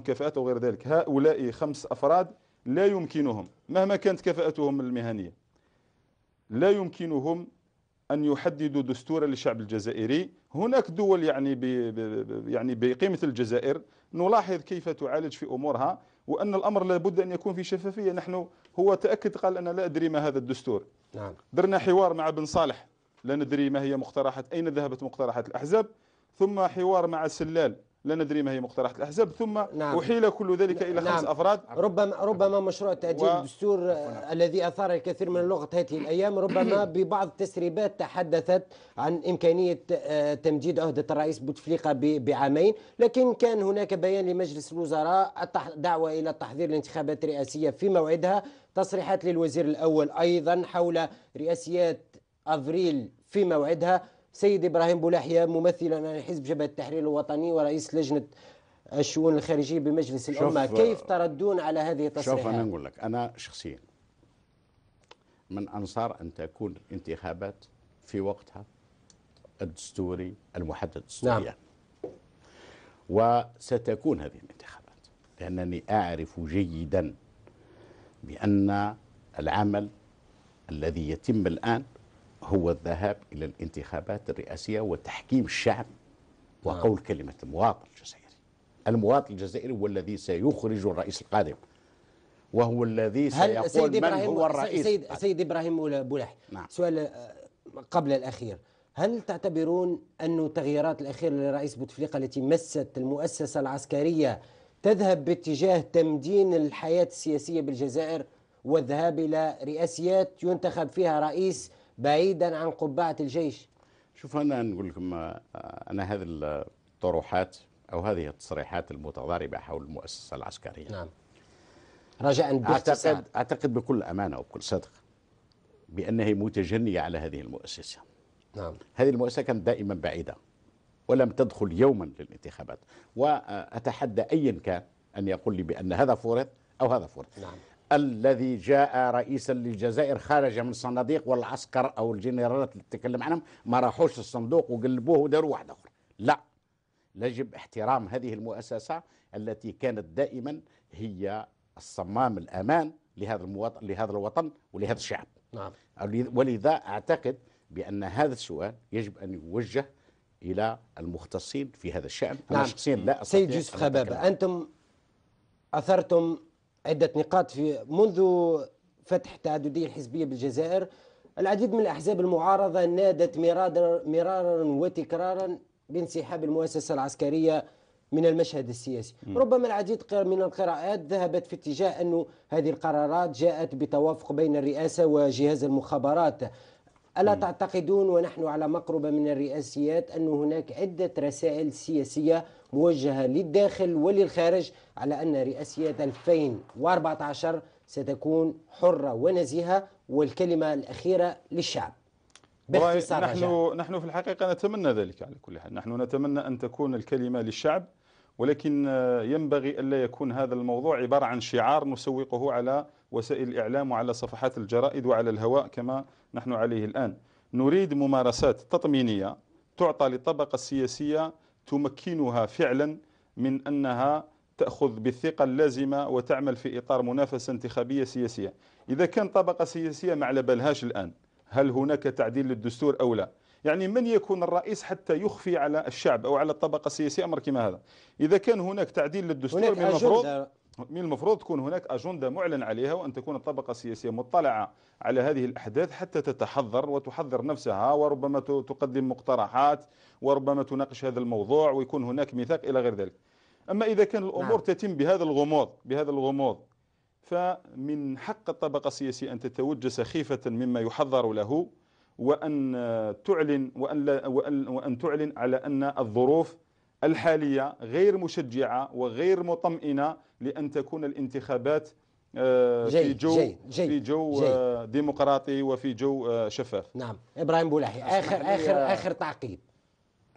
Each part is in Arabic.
كفاءات وغير ذلك هؤلاء خمس أفراد لا يمكنهم مهما كانت كفاءتهم المهنية لا يمكنهم أن يحددوا دستورا للشعب الجزائري هناك دول يعني ب يعني بقيمة الجزائر نلاحظ كيف تعالج في أمورها وأن الأمر لابد أن يكون في شفافية نحن هو تأكد قال أنا لا أدري ما هذا الدستور نعم. درنا حوار مع بن صالح لا ندري ما هي مقترحات أين ذهبت مقترحات الأحزاب ثم حوار مع سلال لا ندري ما هي مقترحة الأحزاب ثم نعم. أحيل كل ذلك إلى نعم. خمس أفراد ربما ربما مشروع تعديل و... الدستور ونعم. الذي أثار الكثير من اللغط هذه الأيام ربما ببعض التسريبات تحدثت عن إمكانية آه، تمديد عهدة الرئيس بوتفليقة بعامين لكن كان هناك بيان لمجلس الوزراء دعوة إلى تحضير الانتخابات الرئاسية في موعدها تصريحات للوزير الأول أيضا حول رئاسيات أفريل في موعدها سيد إبراهيم بولاحية ممثلا لحزب جبهة التحرير الوطني ورئيس لجنة الشؤون الخارجية بمجلس الأمة كيف تردون على هذه التصريحات؟ شوف أنا نقول لك أنا شخصيا من أنصار أن تكون انتخابات في وقتها الدستوري المحدد دستوريا نعم. وستكون هذه الانتخابات لأنني أعرف جيدا بأن العمل الذي يتم الآن هو الذهاب إلى الانتخابات الرئاسية وتحكيم الشعب وقول نعم. كلمة المواطن الجزائري المواطن الجزائري هو الذي سيخرج الرئيس القادم وهو الذي سيقول سيد من هو الرئيس سيد, سيد إبراهيم بولح نعم. سؤال آه، قبل الأخير هل تعتبرون أن التغييرات الأخيرة لرئيس بوتفليقة التي مست المؤسسة العسكرية تذهب باتجاه تمدين الحياة السياسية بالجزائر والذهاب إلى رئاسيات ينتخب فيها رئيس بعيدا عن قبعة الجيش شوف أنا نقول لكم آه، أنا هذه الطروحات أو هذه التصريحات المتضاربة حول المؤسسة العسكرية نعم رجاء أعتقد, أعتقد بكل أمانة وبكل صدق بأنها متجنية على هذه المؤسسة نعم هذه المؤسسة كانت دائما بعيدة ولم تدخل يوما للانتخابات وأتحدى أيا كان أن يقول لي بأن هذا فرض أو هذا فرض نعم الذي جاء رئيسا للجزائر خرج من الصناديق والعسكر او الجنرالات اللي تتكلم عنهم ما راحوش الصندوق وقلبوه وداروا واحد اخر لا يجب احترام هذه المؤسسه التي كانت دائما هي الصمام الامان لهذا المواطن لهذا الوطن ولهذا الشعب نعم. ولذا اعتقد بان هذا السؤال يجب ان يوجه الى المختصين في هذا الشان نعم. انا شخصيا لا استطيع سيد يوسف خبابه انتم اثرتم عدة نقاط في منذ فتح التعددية الحزبية بالجزائر العديد من الأحزاب المعارضة نادت مرارا وتكرارا بانسحاب المؤسسة العسكرية من المشهد السياسي م. ربما العديد من القراءات ذهبت في اتجاه أن هذه القرارات جاءت بتوافق بين الرئاسة وجهاز المخابرات ألا م. تعتقدون ونحن على مقربة من الرئاسيات أن هناك عدة رسائل سياسية موجهة للداخل وللخارج على أن رئاسية 2014 ستكون حرة ونزيهة والكلمة الأخيرة للشعب باختصار نحن رجع. نحن في الحقيقة نتمنى ذلك على كل حال نحن نتمنى أن تكون الكلمة للشعب ولكن آه، ينبغي ألا يكون هذا الموضوع عبارة عن شعار نسوقه على وسائل الإعلام وعلى صفحات الجرائد وعلى الهواء كما نحن عليه الآن نريد ممارسات تطمينية تعطى للطبقة السياسية تمكنها فعلا من أنها تأخذ بالثقة اللازمة وتعمل في إطار منافسة انتخابية سياسية إذا كان طبقة سياسية ما على بالهاش الآن هل هناك تعديل للدستور أو لا يعني من يكون الرئيس حتى يخفي على الشعب أو على الطبقة السياسية أمر كما هذا إذا كان هناك تعديل للدستور من المفروض من المفروض تكون هناك أجندة معلن عليها وأن تكون الطبقة السياسية مطلعة على هذه الأحداث حتى تتحضر وتحضر نفسها وربما تقدم مقترحات وربما تناقش هذا الموضوع ويكون هناك ميثاق إلى غير ذلك أما إذا كان الأمور نعم. تتم بهذا الغموض بهذا الغموض فمن حق الطبقة السياسية أن تتوجس خيفة مما يحضر له وأن تعلن وأن, وأن, وأن تعلن على أن الظروف الحالية غير مشجعة وغير مطمئنة لأن تكون الانتخابات آه، في جو جي آه، جي في جو جي ديمقراطي وفي جو آه، شفاف نعم ابراهيم بولاحي اخر اخر اخر تعقيب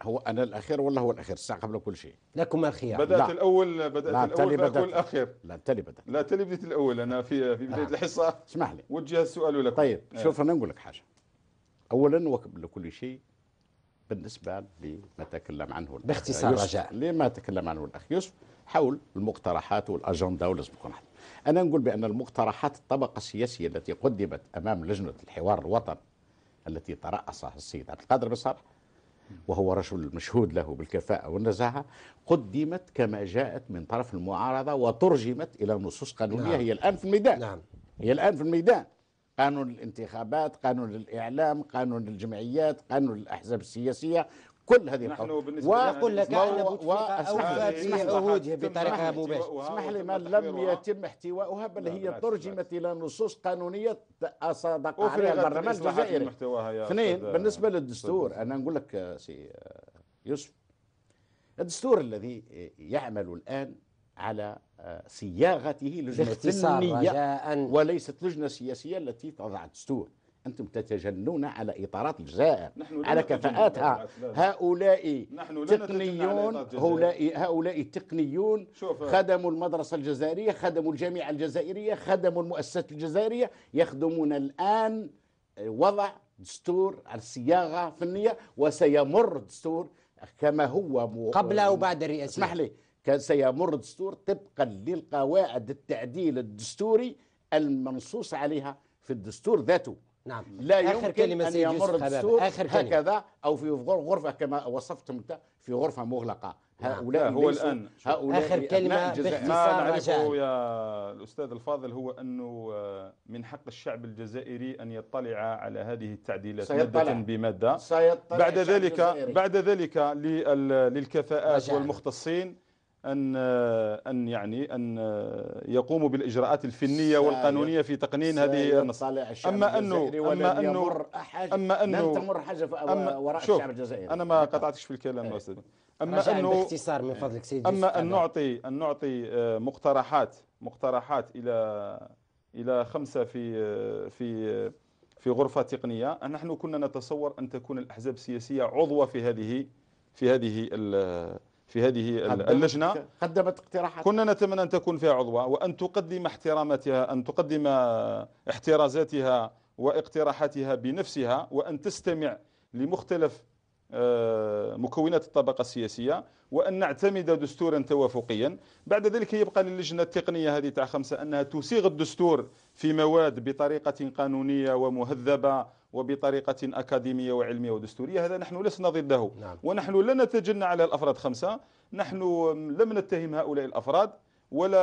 هو انا الاخير ولا هو الاخير الساعه قبل كل شيء لكما الخيار بدات لا. الاول بدات لا الاول بدأت الاخير لا انت اللي بدات لا انت اللي بديت الاول انا في في بدايه الحصه اسمح لي وجه السؤال لك طيب شوف انا نقول لك حاجه اولا وقبل كل شيء بالنسبة لما تكلم عنه باختصار رجاء لما تكلم عنه الأخ يوسف حول المقترحات والأجندة ولازم تكون أنا نقول بأن المقترحات الطبقة السياسية التي قدمت أمام لجنة الحوار الوطني التي ترأسها السيد عبد القادر بن صالح وهو رجل مشهود له بالكفاءة والنزاهة قدمت كما جاءت من طرف المعارضة وترجمت إلى نصوص قانونية نعم. هي الآن في الميدان نعم. هي الآن في الميدان قانون الانتخابات قانون الإعلام قانون الجمعيات قانون الأحزاب السياسية كل هذه القضايا واقول لك احنا بوتفليقه في عهودها بطريقه مباشره اسمح لي ما لم يتم احتوائها بل هي ترجمت الى نصوص قانونيه صادق عليها البرلمان الجزائري اثنين بالنسبه للدستور انا نقول لك سي يوسف الدستور الذي يعمل الان على آه، صياغته لجنة فنية وليست لجنة سياسية التي تضع الدستور أنتم تتجنون على إطارات الجزائر نحن على كفاءاتها هؤلاء نحن تقنيون هؤلاء هؤلاء تقنيون خدموا المدرسة الجزائرية خدموا الجامعة الجزائرية خدموا المؤسسات الجزائرية يخدمون الآن آه، وضع دستور على الصياغة فنية وسيمر الدستور كما هو قبل وبعد الرئاسه اسمح لي كان سيمر الدستور طبقا للقواعد التعديل الدستوري المنصوص عليها في الدستور ذاته نعم لا آخر يمكن كلمة أن يمر الدستور آخر كلمة. هكذا أو في غرفة كما وصفتم أنت في غرفة مغلقة نعم. هؤلاء هو الآن هؤلاء آخر كلمة ما نعرفه يا الأستاذ الفاضل هو أنه آه، من حق الشعب الجزائري أن يطلع على هذه التعديلات سيطلع. مادة بمادة سيطلع بعد ذلك بعد ذلك للكفاءات والمختصين أن أن يعني أن يقوموا بالإجراءات الفنية والقانونية في تقنين هذه النص أما أنه أما أنه أما أنه لن تمر حاجة وراء الشعب الجزائري أنا ما نعم. قطعتش في الكلام طيب. أستاذ أما أنه باختصار من فضلك سيدي أما أن نعطي أن آه، نعطي مقترحات مقترحات إلى إلى خمسة في آه، في آه، في غرفة تقنية نحن كنا نتصور أن تكون الأحزاب السياسية عضوة في هذه في هذه في هذه اللجنة قدمت اقتراحات كنا نتمنى أن تكون فيها عضوة وأن تقدم احتراماتها أن تقدم احترازاتها واقتراحاتها بنفسها وأن تستمع لمختلف آه، مكونات الطبقة السياسية وأن نعتمد دستورا توافقيا بعد ذلك يبقى للجنة التقنية هذه تاع خمسة أنها تسيغ الدستور في مواد بطريقة قانونية ومهذبة وبطريقة أكاديمية وعلمية ودستورية هذا نحن لسنا ضده نعم. ونحن لا نتجنى على الأفراد خمسة نحن لم نتهم هؤلاء الأفراد ولا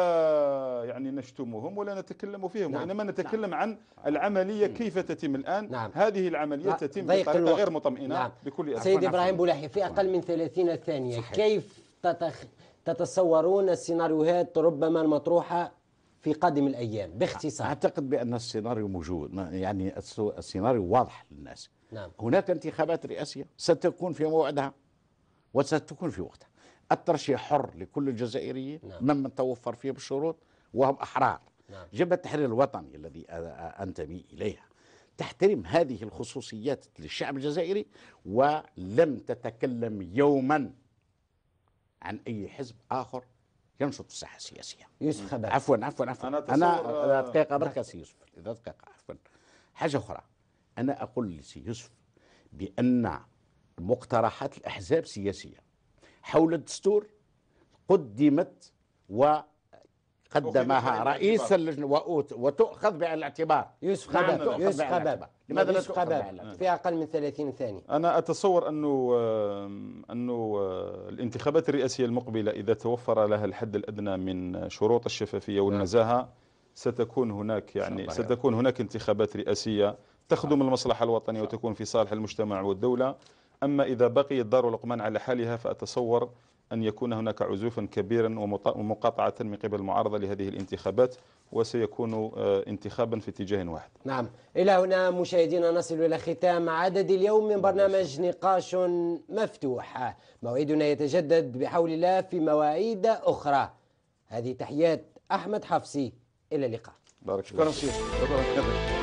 يعني نشتمهم ولا نتكلم فيهم نعم وإنما نتكلم نعم عن العملية كيف تتم الآن نعم هذه العملية نعم تتم بطريقة غير مطمئنة نعم بكل سيد نعم. إبراهيم بولاحي في أقل من 30 ثانية صحيح كيف تتخ... تتصورون السيناريوهات ربما المطروحة في قادم الأيام باختصار أعتقد بأن السيناريو موجود يعني السيناريو واضح للناس نعم. هناك انتخابات رئاسية ستكون في موعدها وستكون في وقتها الترشيح حر لكل الجزائريين نعم. ممن توفر فيهم الشروط وهم أحرار نعم. جبهة التحرير الوطني الذي أنتمي إليها تحترم هذه الخصوصيات للشعب الجزائري ولم تتكلم يوما عن أي حزب آخر ينشط في الساحة السياسية يوسف خبر عفوا عفوا عفوا أنا, أنا آه، دقيقة برك نعم. سي يوسف دقيقة عفوا حاجة أخرى أنا أقول لسي يوسف بأن مقترحات الأحزاب السياسية حول الدستور قدمت وقدمها رئيس اللجنة وتؤخذ بعين الاعتبار يوسف قباب يوسف قباب لماذا لا تؤخذ الاعتبار في أقل من 30 ثانية أنا أتصور أنه أنه آه، الانتخابات الرئاسية المقبلة إذا توفر لها الحد الأدنى من شروط الشفافية نعم. والنزاهة ستكون هناك يعني ستكون هناك انتخابات رئاسية تخدم نعم. المصلحة الوطنية وتكون في صالح المجتمع والدولة أما إذا بقيت دار لقمان على حالها فأتصور أن يكون هناك عزوفا كبيرا ومقاطعة من قبل المعارضة لهذه الانتخابات وسيكون آه، انتخابا في اتجاه واحد نعم إلى هنا مشاهدينا نصل إلى ختام عدد اليوم من برنامج نقاش مفتوح موعدنا يتجدد بحول الله في مواعيد أخرى هذه تحيات أحمد حفصي إلى اللقاء بارك شكرا شكرا.